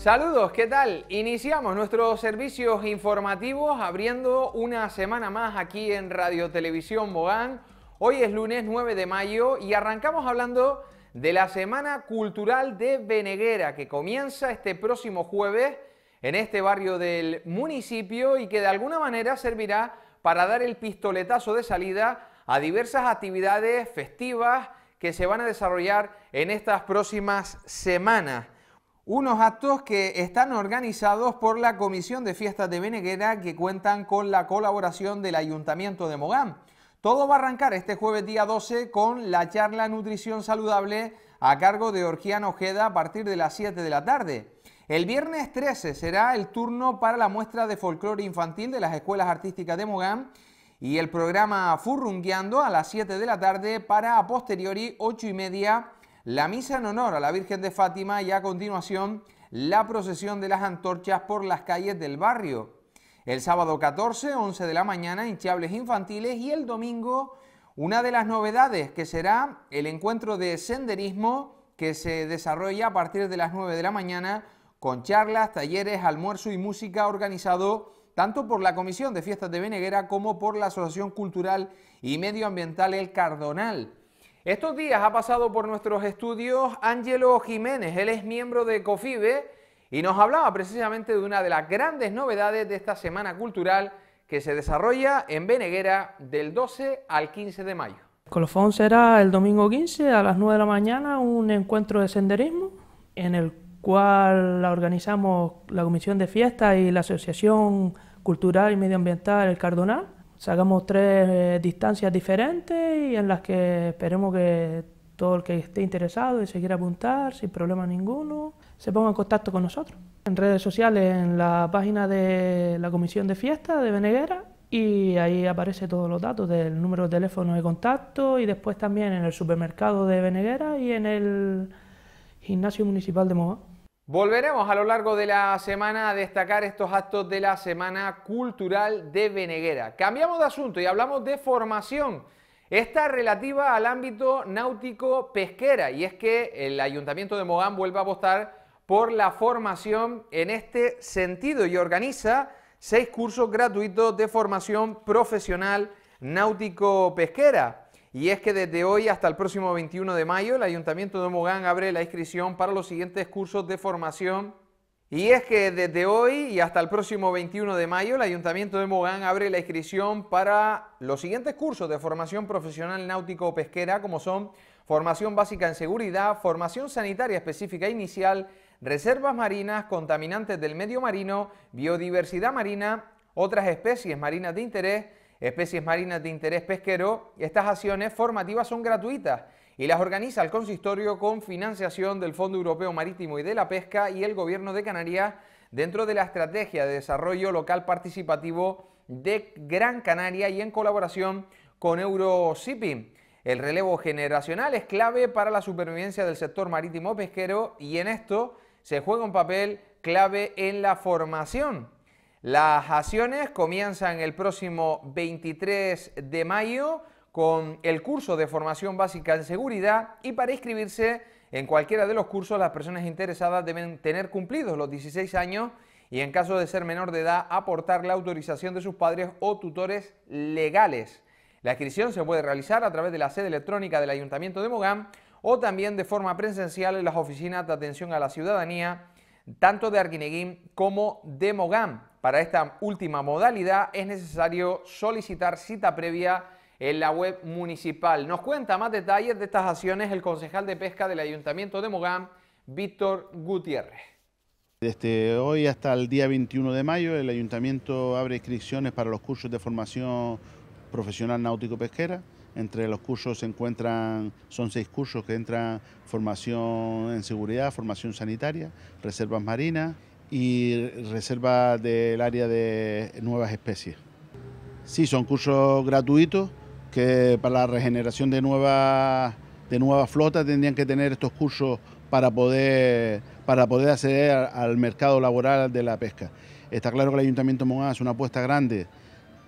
Saludos, ¿qué tal? Iniciamos nuestros servicios informativos abriendo una semana más aquí en Radio Televisión Bogán. Hoy es lunes 9 de mayo y arrancamos hablando de la Semana Cultural de Beneguera que comienza este próximo jueves en este barrio del municipio y que de alguna manera servirá para dar el pistoletazo de salida a diversas actividades festivas que se van a desarrollar en estas próximas semanas. Unos actos que están organizados por la Comisión de Fiestas de Beneguera que cuentan con la colaboración del Ayuntamiento de Mogán. Todo va a arrancar este jueves día 12 con la charla Nutrición Saludable a cargo de Orgiano Ojeda a partir de las 7 de la tarde. El viernes 13 será el turno para la muestra de folclore infantil de las escuelas artísticas de Mogán y el programa Furrungueando a las 7 de la tarde para a posteriori 8 y media la misa en honor a la Virgen de Fátima y a continuación la procesión de las antorchas por las calles del barrio. El sábado 14, 11 de la mañana, hinchables infantiles y el domingo una de las novedades que será el encuentro de senderismo que se desarrolla a partir de las 9 de la mañana con charlas, talleres, almuerzo y música organizado tanto por la Comisión de Fiestas de Beneguera como por la Asociación Cultural y Medioambiental El Cardonal. Estos días ha pasado por nuestros estudios Ángelo Jiménez, él es miembro de COFIBE y nos hablaba precisamente de una de las grandes novedades de esta Semana Cultural que se desarrolla en Beneguera del 12 al 15 de mayo. Colofón será el domingo 15 a las 9 de la mañana un encuentro de senderismo en el cual la organizamos la Comisión de Fiestas y la Asociación Cultural y Medioambiental El Cardonal sacamos tres eh, distancias diferentes y en las que esperemos que todo el que esté interesado y se quiera apuntar sin problema ninguno se ponga en contacto con nosotros. En redes sociales, en la página de la Comisión de Fiesta de Veneguera y ahí aparece todos los datos del número de teléfono de contacto y después también en el supermercado de Veneguera y en el gimnasio municipal de Moa. Volveremos a lo largo de la semana a destacar estos actos de la Semana Cultural de Veneguera. Cambiamos de asunto y hablamos de formación. Esta relativa al ámbito náutico pesquera y es que el Ayuntamiento de Mogán vuelve a apostar por la formación en este sentido y organiza seis cursos gratuitos de formación profesional náutico pesquera. Y es que desde hoy hasta el próximo 21 de mayo, el Ayuntamiento de Mogán abre la inscripción para los siguientes cursos de formación. Y es que desde hoy y hasta el próximo 21 de mayo, el Ayuntamiento de Mogán abre la inscripción para los siguientes cursos de formación profesional náutico-pesquera, como son formación básica en seguridad, formación sanitaria específica e inicial, reservas marinas, contaminantes del medio marino, biodiversidad marina, otras especies marinas de interés, especies marinas de interés pesquero, estas acciones formativas son gratuitas y las organiza el consistorio con financiación del Fondo Europeo Marítimo y de la Pesca y el Gobierno de Canarias dentro de la Estrategia de Desarrollo Local Participativo de Gran Canaria y en colaboración con Eurocipi. El relevo generacional es clave para la supervivencia del sector marítimo pesquero y en esto se juega un papel clave en la formación las acciones comienzan el próximo 23 de mayo con el curso de formación básica en seguridad y para inscribirse en cualquiera de los cursos las personas interesadas deben tener cumplidos los 16 años y en caso de ser menor de edad aportar la autorización de sus padres o tutores legales. La inscripción se puede realizar a través de la sede electrónica del Ayuntamiento de Mogán o también de forma presencial en las oficinas de atención a la ciudadanía, tanto de Arguineguín como de Mogán. Para esta última modalidad es necesario solicitar cita previa en la web municipal. Nos cuenta más detalles de estas acciones el concejal de pesca del Ayuntamiento de Mogán, Víctor Gutiérrez. Desde hoy hasta el día 21 de mayo el Ayuntamiento abre inscripciones para los cursos de formación profesional náutico-pesquera. Entre los cursos se encuentran, son seis cursos que entran formación en seguridad, formación sanitaria, reservas marinas, y reserva del área de nuevas especies. Sí, son cursos gratuitos que para la regeneración de nuevas de nueva flota tendrían que tener estos cursos para poder, para poder acceder al mercado laboral de la pesca. Está claro que el Ayuntamiento de es hace una apuesta grande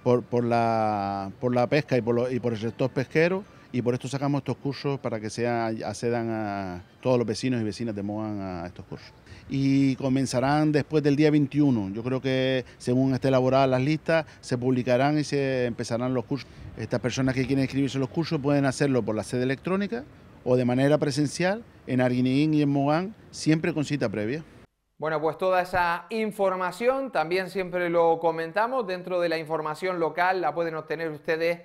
por, la, pesca y por el sector pesquero y por esto sacamos estos cursos para que se accedan a todos los vecinos y vecinas de Mogán a estos cursos. Y comenzarán después del día 21. Yo creo que según esté elaboradas las listas, se publicarán y se empezarán los cursos. Estas personas que quieren inscribirse en los cursos pueden hacerlo por la sede electrónica o de manera presencial en Arguineguín y en Mogán, siempre con cita previa. Bueno, pues toda esa información también siempre lo comentamos. Dentro de la información local la pueden obtener ustedes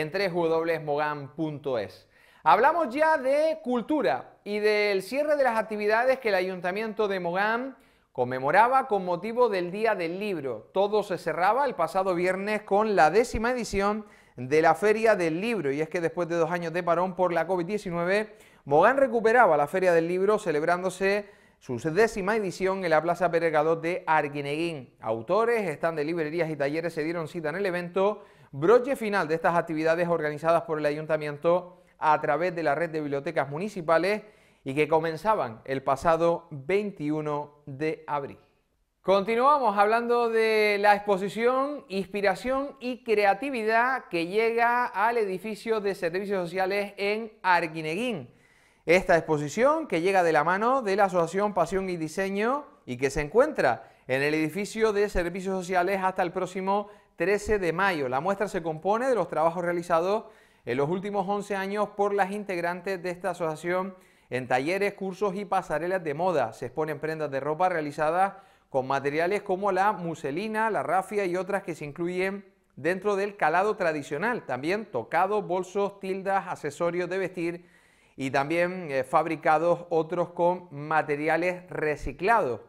en www.mogan.es. Hablamos ya de cultura y del cierre de las actividades que el Ayuntamiento de Mogán conmemoraba con motivo del Día del Libro. Todo se cerraba el pasado viernes con la décima edición de la Feria del Libro y es que después de dos años de parón por la COVID-19, Mogán recuperaba la Feria del Libro celebrándose su décima edición en la Plaza Pérez de Arguineguín. Autores, están de librerías y talleres se dieron cita en el evento Broche final de estas actividades organizadas por el ayuntamiento a través de la red de bibliotecas municipales y que comenzaban el pasado 21 de abril. Continuamos hablando de la exposición Inspiración y Creatividad que llega al edificio de servicios sociales en Arguineguín. Esta exposición que llega de la mano de la Asociación Pasión y Diseño y que se encuentra en el edificio de servicios sociales hasta el próximo 13 de mayo. La muestra se compone de los trabajos realizados en los últimos 11 años por las integrantes de esta asociación en talleres, cursos y pasarelas de moda. Se exponen prendas de ropa realizadas con materiales como la muselina, la rafia y otras que se incluyen dentro del calado tradicional. También tocados, bolsos, tildas, accesorios de vestir y también eh, fabricados otros con materiales reciclados.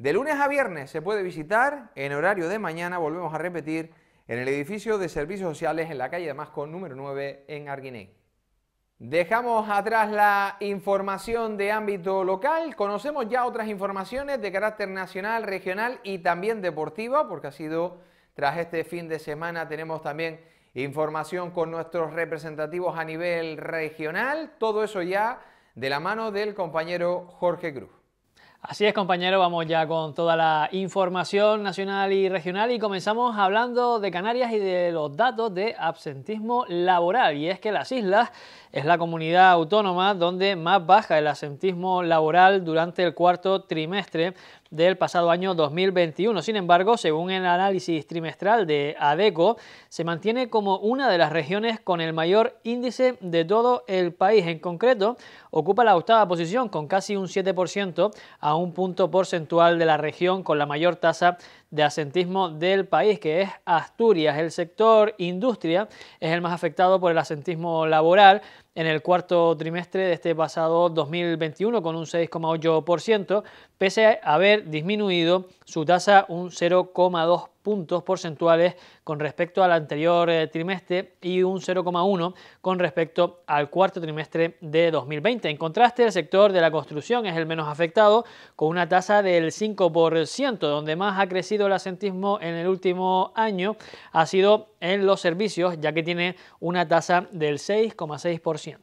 De lunes a viernes se puede visitar en horario de mañana, volvemos a repetir, en el edificio de servicios sociales en la calle Masco número 9 en Arguiné. Dejamos atrás la información de ámbito local, conocemos ya otras informaciones de carácter nacional, regional y también deportiva, porque ha sido tras este fin de semana tenemos también información con nuestros representativos a nivel regional, todo eso ya de la mano del compañero Jorge Cruz. Así es, compañero, vamos ya con toda la información nacional y regional y comenzamos hablando de Canarias y de los datos de absentismo laboral. Y es que las islas es la comunidad autónoma donde más baja el absentismo laboral durante el cuarto trimestre del pasado año 2021. Sin embargo, según el análisis trimestral de ADECO, se mantiene como una de las regiones con el mayor índice de todo el país. En concreto, ocupa la octava posición con casi un 7% a un punto porcentual de la región con la mayor tasa de asentismo del país, que es Asturias. El sector industria es el más afectado por el asentismo laboral, en el cuarto trimestre de este pasado 2021 con un 6,8%, pese a haber disminuido su tasa un 0,2% puntos porcentuales con respecto al anterior eh, trimestre y un 0,1 con respecto al cuarto trimestre de 2020. En contraste, el sector de la construcción es el menos afectado, con una tasa del 5%, donde más ha crecido el asentismo en el último año ha sido en los servicios, ya que tiene una tasa del 6,6%.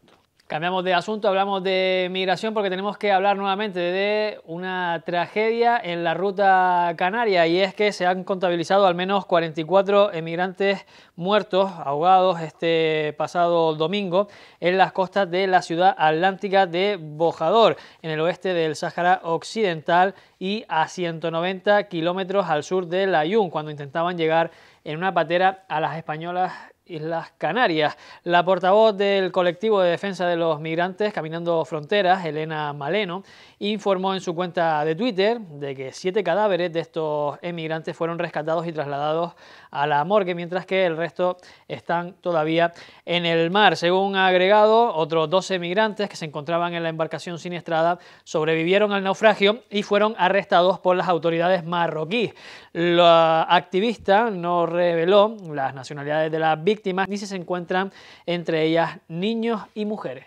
Cambiamos de asunto, hablamos de migración porque tenemos que hablar nuevamente de una tragedia en la ruta canaria y es que se han contabilizado al menos 44 emigrantes muertos, ahogados este pasado domingo en las costas de la ciudad atlántica de Bojador, en el oeste del Sáhara Occidental y a 190 kilómetros al sur de Layún, cuando intentaban llegar en una patera a las españolas Islas Canarias. La portavoz del colectivo de defensa de los migrantes Caminando Fronteras, Elena Maleno, informó en su cuenta de Twitter de que siete cadáveres de estos emigrantes fueron rescatados y trasladados a la morgue, mientras que el resto están todavía en el mar. Según ha agregado, otros 12 emigrantes que se encontraban en la embarcación siniestrada sobrevivieron al naufragio y fueron arrestados por las autoridades marroquíes. La activista no reveló las nacionalidades de la víctima ni si se encuentran entre ellas niños y mujeres.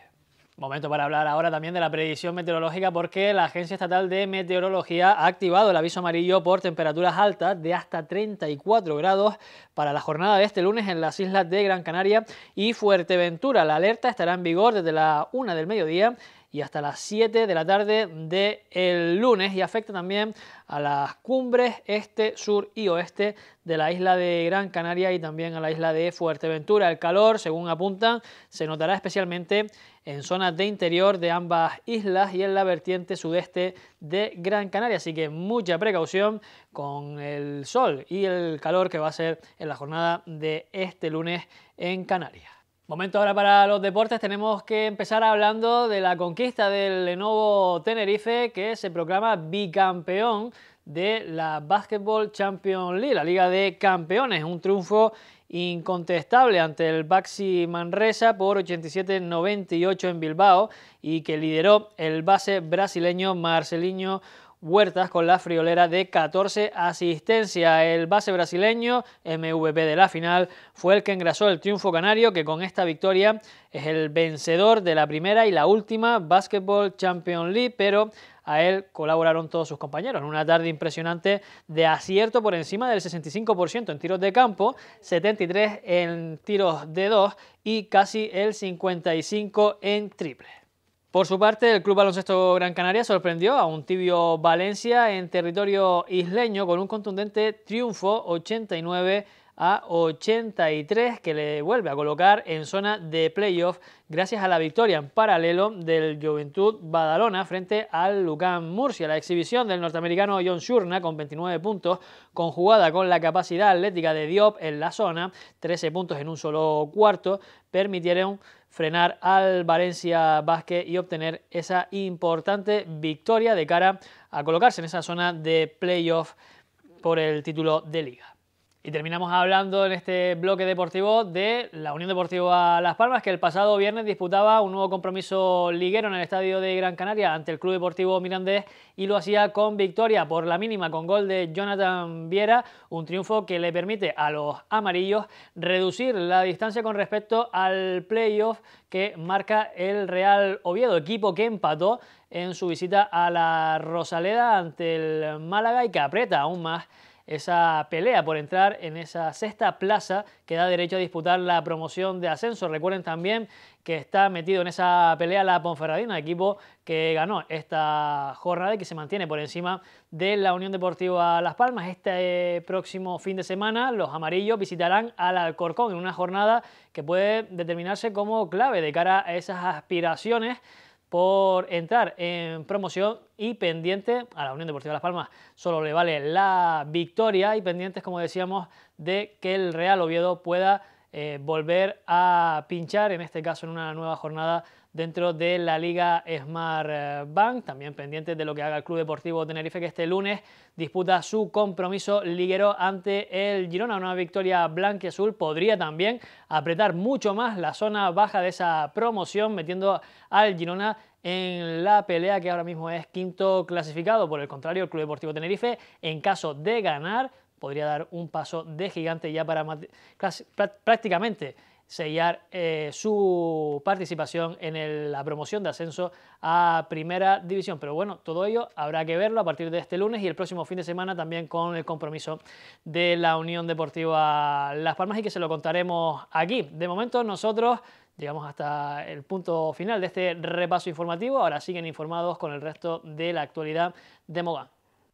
Momento para hablar ahora también de la predicción meteorológica porque la Agencia Estatal de Meteorología ha activado el aviso amarillo por temperaturas altas de hasta 34 grados para la jornada de este lunes en las islas de Gran Canaria y Fuerteventura. La alerta estará en vigor desde la 1 del mediodía y hasta las 7 de la tarde del lunes y afecta también a las cumbres este, sur y oeste de la isla de Gran Canaria y también a la isla de Fuerteventura. El calor, según apuntan, se notará especialmente en zonas de interior de ambas islas y en la vertiente sudeste de Gran Canaria. Así que mucha precaución con el sol y el calor que va a ser en la jornada de este lunes en Canarias. Momento ahora para los deportes. Tenemos que empezar hablando de la conquista del Lenovo Tenerife, que se proclama bicampeón de la Basketball Champions League, la Liga de Campeones. Un triunfo incontestable ante el Baxi Manresa por 87-98 en Bilbao y que lideró el base brasileño Marcelinho Huertas con la friolera de 14 asistencia. El base brasileño, MVP de la final, fue el que engrasó el triunfo canario, que con esta victoria es el vencedor de la primera y la última Basketball Champions League, pero a él colaboraron todos sus compañeros. una tarde impresionante de acierto por encima del 65% en tiros de campo, 73 en tiros de dos y casi el 55 en triple. Por su parte, el Club Baloncesto Gran Canaria sorprendió a un tibio Valencia en territorio isleño con un contundente triunfo 89 a 83 que le vuelve a colocar en zona de playoff gracias a la victoria en paralelo del Juventud Badalona frente al Lucán Murcia. La exhibición del norteamericano John Shurna con 29 puntos conjugada con la capacidad atlética de Diop en la zona, 13 puntos en un solo cuarto, permitieron frenar al Valencia Vázquez y obtener esa importante victoria de cara a colocarse en esa zona de playoff por el título de liga. Y terminamos hablando en este bloque deportivo de la Unión Deportiva Las Palmas, que el pasado viernes disputaba un nuevo compromiso liguero en el estadio de Gran Canaria ante el Club Deportivo Mirandés y lo hacía con victoria por la mínima con gol de Jonathan Viera, un triunfo que le permite a los amarillos reducir la distancia con respecto al playoff que marca el Real Oviedo, equipo que empató en su visita a la Rosaleda ante el Málaga y que aprieta aún más esa pelea por entrar en esa sexta plaza que da derecho a disputar la promoción de ascenso. Recuerden también que está metido en esa pelea la Ponferradina, equipo que ganó esta jornada y que se mantiene por encima de la Unión Deportiva Las Palmas. Este próximo fin de semana los amarillos visitarán al Alcorcón en una jornada que puede determinarse como clave de cara a esas aspiraciones por entrar en promoción y pendiente a la Unión Deportiva de Las Palmas. Solo le vale la victoria y pendientes, como decíamos, de que el Real Oviedo pueda eh, volver a pinchar, en este caso en una nueva jornada dentro de la Liga Smart eh, Bank. También pendiente de lo que haga el Club Deportivo Tenerife, que este lunes disputa su compromiso liguero ante el Girona. Una victoria blanca azul podría también apretar mucho más la zona baja de esa promoción, metiendo al Girona en la pelea que ahora mismo es quinto clasificado. Por el contrario, el Club Deportivo Tenerife, en caso de ganar, podría dar un paso de gigante ya para prácticamente sellar eh, su participación en la promoción de ascenso a Primera División. Pero bueno, todo ello habrá que verlo a partir de este lunes y el próximo fin de semana también con el compromiso de la Unión Deportiva Las Palmas y que se lo contaremos aquí. De momento nosotros llegamos hasta el punto final de este repaso informativo. Ahora siguen informados con el resto de la actualidad de Mogán.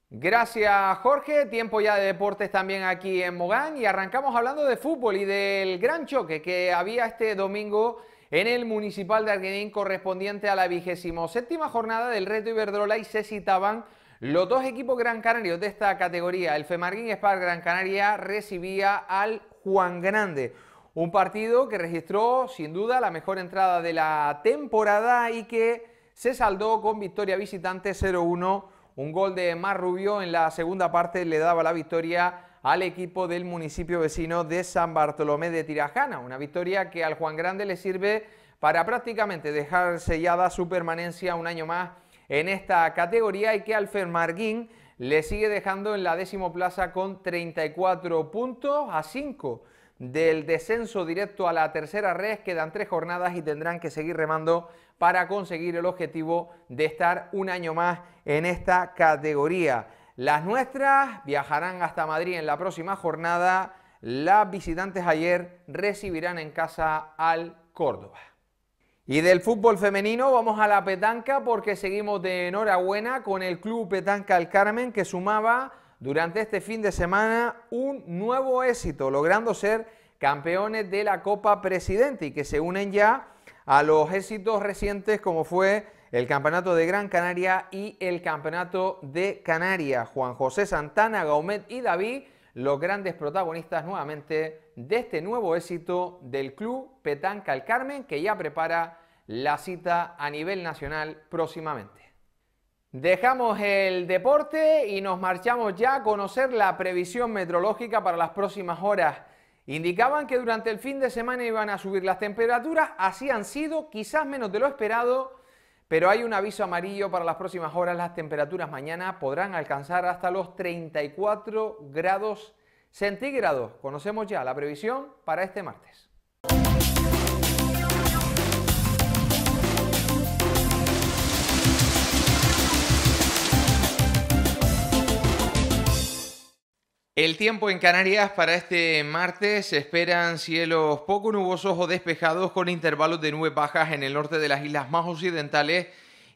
Gracias Jorge, tiempo ya de deportes también aquí en Mogán y arrancamos hablando de fútbol y del gran choque que había este domingo en el Municipal de Arguenín, correspondiente a la vigésimo séptima jornada del Reto Iberdrola y se citaban los dos equipos gran canarios de esta categoría. El Femarguín Spar Gran Canaria recibía al Juan Grande, un partido que registró sin duda la mejor entrada de la temporada y que se saldó con victoria visitante 0-1 un gol de Marrubio Rubio en la segunda parte le daba la victoria al equipo del municipio vecino de San Bartolomé de Tirajana. Una victoria que al Juan Grande le sirve para prácticamente dejar sellada su permanencia un año más en esta categoría y que al Fermarguín le sigue dejando en la décimo plaza con 34 puntos a 5 del descenso directo a la tercera red. Quedan tres jornadas y tendrán que seguir remando para conseguir el objetivo de estar un año más en esta categoría. Las nuestras viajarán hasta Madrid en la próxima jornada. Las visitantes ayer recibirán en casa al Córdoba. Y del fútbol femenino vamos a la petanca porque seguimos de enhorabuena con el Club Petanca El Carmen que sumaba durante este fin de semana un nuevo éxito, logrando ser campeones de la Copa Presidente y que se unen ya a los éxitos recientes como fue el Campeonato de Gran Canaria y el Campeonato de Canarias. Juan José Santana, Gaumet y David, los grandes protagonistas nuevamente de este nuevo éxito del Club Petanca El Carmen que ya prepara la cita a nivel nacional próximamente. Dejamos el deporte y nos marchamos ya a conocer la previsión meteorológica para las próximas horas. Indicaban que durante el fin de semana iban a subir las temperaturas, así han sido, quizás menos de lo esperado, pero hay un aviso amarillo para las próximas horas. Las temperaturas mañana podrán alcanzar hasta los 34 grados centígrados. Conocemos ya la previsión para este martes. El tiempo en Canarias para este martes se esperan cielos poco nubosos o despejados con intervalos de nubes bajas en el norte de las islas más occidentales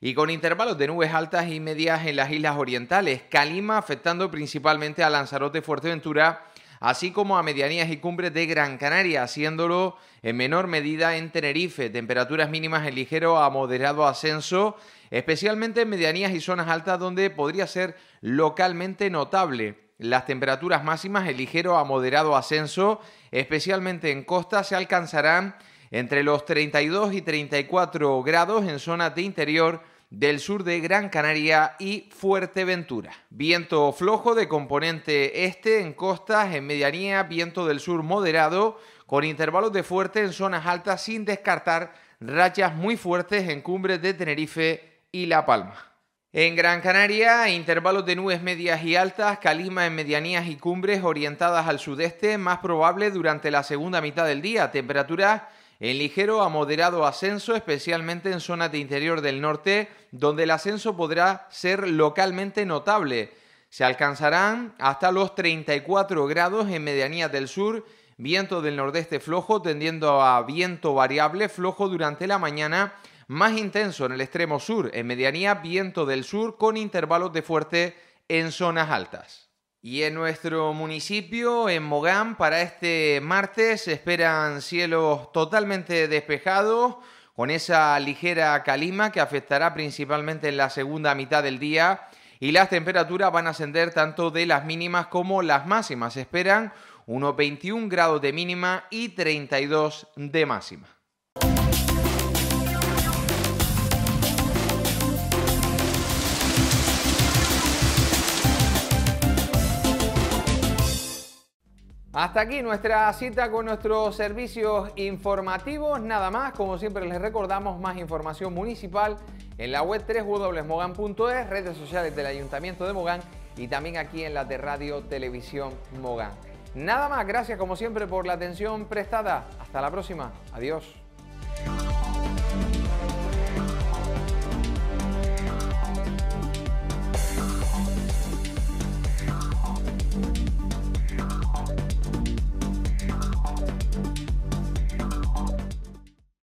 y con intervalos de nubes altas y medias en las islas orientales. Calima afectando principalmente a Lanzarote, Fuerteventura, así como a medianías y cumbres de Gran Canaria, haciéndolo en menor medida en Tenerife. Temperaturas mínimas en ligero a moderado ascenso, especialmente en medianías y zonas altas donde podría ser localmente notable. Las temperaturas máximas, el ligero a moderado ascenso, especialmente en costas, se alcanzarán entre los 32 y 34 grados en zonas de interior del sur de Gran Canaria y Fuerteventura. Viento flojo de componente este en costas, en medianía, viento del sur moderado, con intervalos de fuerte en zonas altas, sin descartar rachas muy fuertes en cumbres de Tenerife y La Palma. En Gran Canaria, intervalos de nubes medias y altas, calima en medianías y cumbres orientadas al sudeste, más probable durante la segunda mitad del día. Temperaturas en ligero a moderado ascenso, especialmente en zonas de interior del norte, donde el ascenso podrá ser localmente notable. Se alcanzarán hasta los 34 grados en medianías del sur, viento del nordeste flojo tendiendo a viento variable flojo durante la mañana más intenso en el extremo sur, en medianía viento del sur con intervalos de fuerte en zonas altas. Y en nuestro municipio, en Mogán, para este martes se esperan cielos totalmente despejados, con esa ligera calima que afectará principalmente en la segunda mitad del día. Y las temperaturas van a ascender tanto de las mínimas como las máximas. Se esperan unos 21 grados de mínima y 32 de máxima. Hasta aquí nuestra cita con nuestros servicios informativos. Nada más, como siempre les recordamos, más información municipal en la web www.mogan.es, redes sociales del Ayuntamiento de Mogán y también aquí en la de Radio Televisión Mogán. Nada más, gracias como siempre por la atención prestada. Hasta la próxima. Adiós.